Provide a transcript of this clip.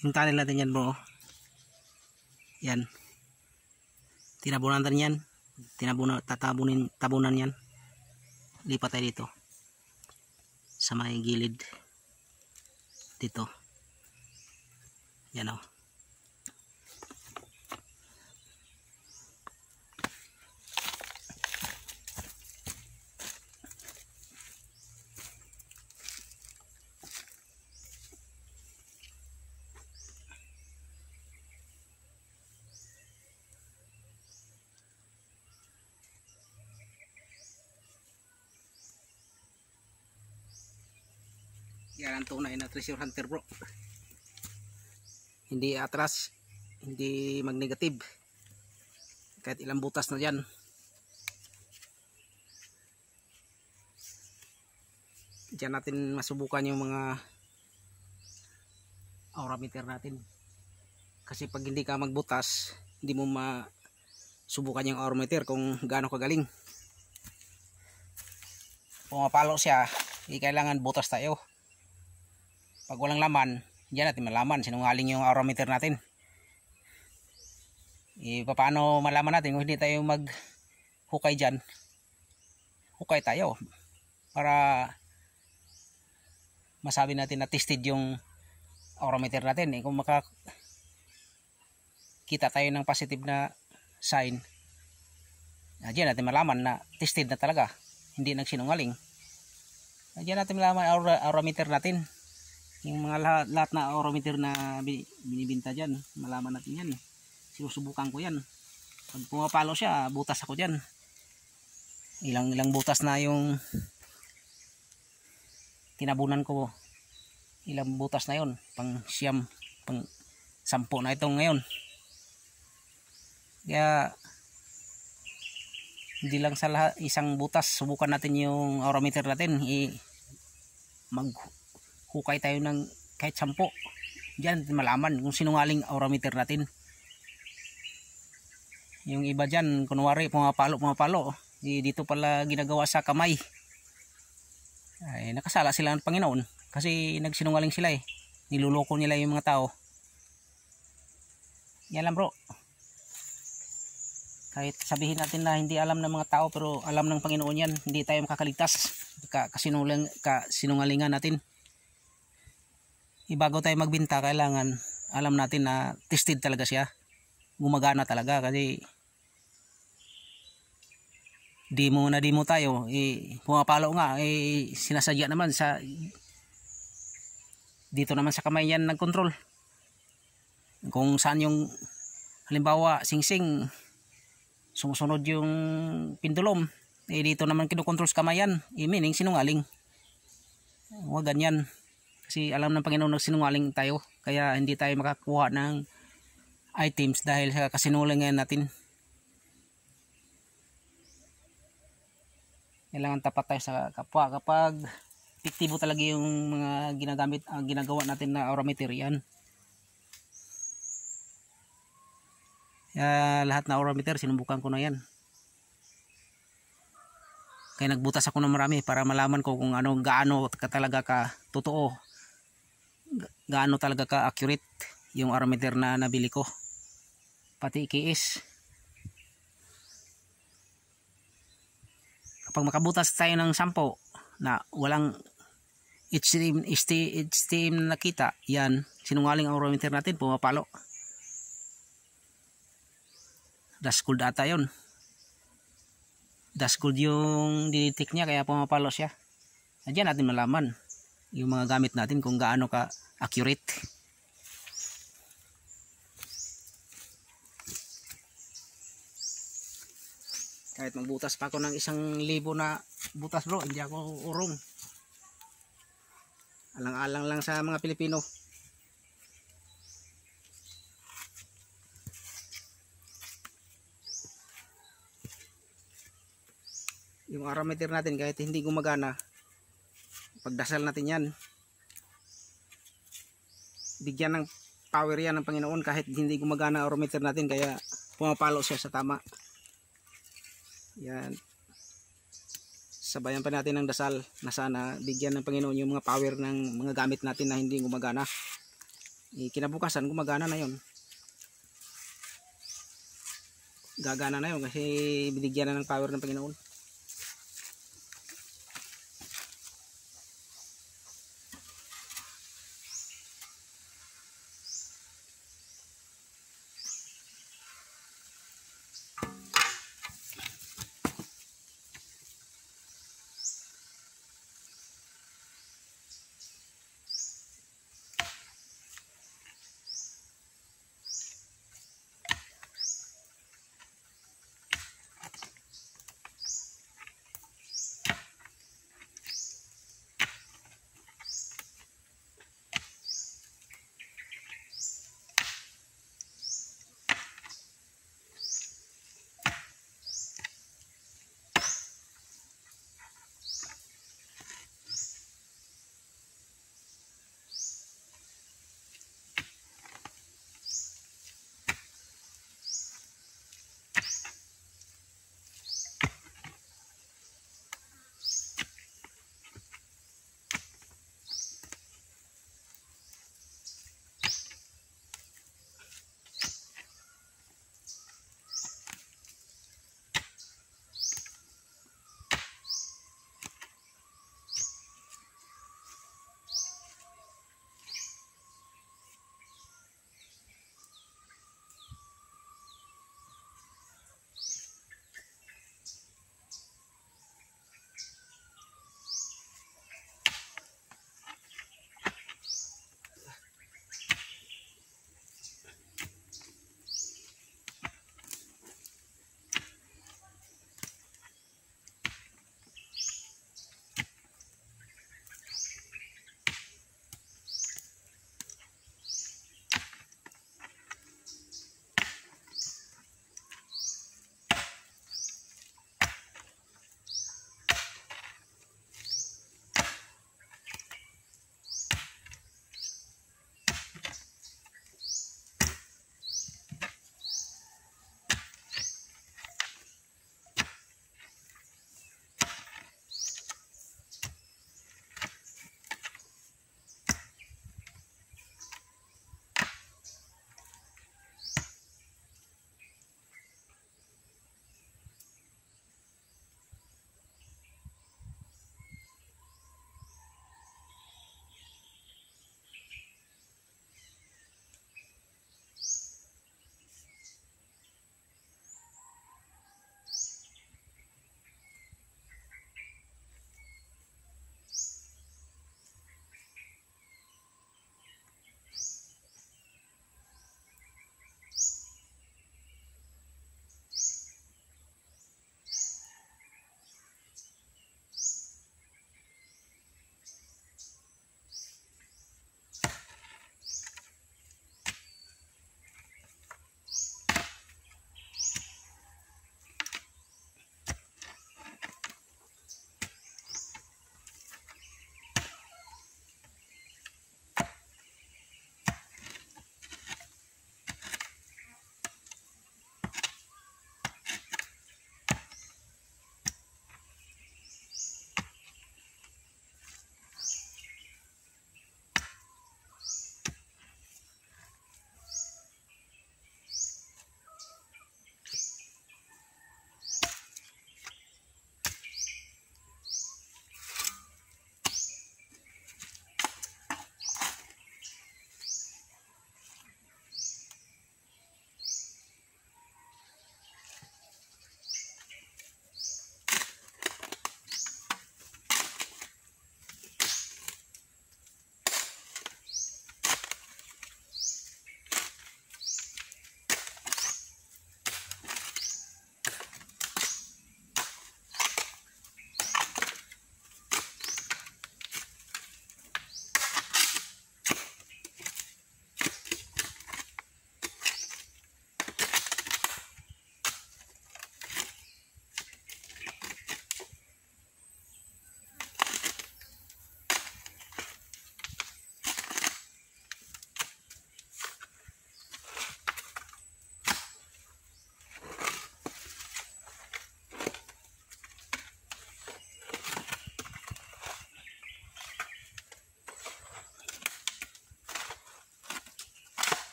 yung natin yan bro yan tinabunan natin yan tinabunan, tatabunin, tabunan yan lipat tayo dito sa may gilid dito yan o oh. Yan ang tunay na treasure hunter bro. Hindi atras, hindi magnegative. Kahit ilang butas na yan. Diyan natin masubukan yung mga aurameter natin. Kasi pag hindi ka magbutas, hindi mo masubukan yung aurameter kung gaano kagaling. Pumapalo siya, kailangan butas tayo. Pag walang laman, diyan natin malaman. Sinungaling yung arometer natin. E, eh, paano malaman natin kung hindi tayo mag hukay dyan? Hukay tayo. Para masabi natin na tested yung arometer natin. E, kung maka tayo ng positive na sign, ah, diyan natin malaman na tested na talaga. Hindi nagsinungaling. Ah, diyan natin malaman ang arometer natin yung mga lahat, lahat na orometer na binibinta dyan malaman natin yan sinusubukan ko yan pag pumapalo siya butas ako dyan ilang ilang butas na yung tinabunan ko ilang butas na yon pang siyam pang sampo na itong ngayon kaya hindi lang sa lahat, isang butas subukan natin yung orometer natin i mag hukay tayo ng kahit sampo dyan malaman kung sinungaling aurameter natin yung iba dyan kunwari pumapalo pumapalo di, dito pala ginagawa sa kamay ay nakasala sila ng Panginoon kasi nagsinungaling sila eh niluloko nila yung mga tao yan lang bro kahit sabihin natin na hindi alam ng mga tao pero alam ng Panginoon yan hindi tayo makakaligtas ka, kasinungalingan natin ibago eh, tayo magbinta kailangan alam natin na tested talaga siya gumagana talaga kasi demo na demo tayo eh, pumapalo nga eh, sinasadya naman sa dito naman sa kamay yan nagkontrol kung saan yung halimbawa singsing sumusunod yung pindulom eh dito naman kinukontrol sa kamay yan eh meaning sinungaling huwag ganyan kasi alam ng Panginoon nagsinungaling tayo. Kaya hindi tayo makakuha ng items dahil sa kasinungalingan natin. Kailangan tapat tayo sa kapwa. Kapag epektibo talaga yung mga ginagamit, uh, ginagawa natin na aura material. Uh, lahat na orometer sinubukan ko na yan kaya nagbutas ako ng marami para malaman ko kung ano gaano ka talaga ka totoo gaano talaga ka accurate yung armeter na nabili ko pati KS kapag makabutas tayo ng sampo na walang HTM, HTM, HTM nakita yan sinungaling ang arometer natin pumapalo dash data ata yun dash yung dinitik niya kaya pumapalo siya Diyan natin malaman yung mga gamit natin kung gaano ka accurate kahit magbutas pa ako ng isang libo na butas bro hindi ako urong alang-alang lang sa mga Pilipino yung arameter natin kahit hindi gumagana Pagdasal natin yan. Bigyan ng power yan ng Panginoon kahit hindi gumagana ang meter natin kaya pumapalo siya sa tama. Yan. Sabayan pa natin ng dasal na sana bigyan ng Panginoon yung mga power ng mga gamit natin na hindi gumagana. E, kinabukasan gumagana na yon. Gagana na yon kasi binigyan na ng power ng Panginoon.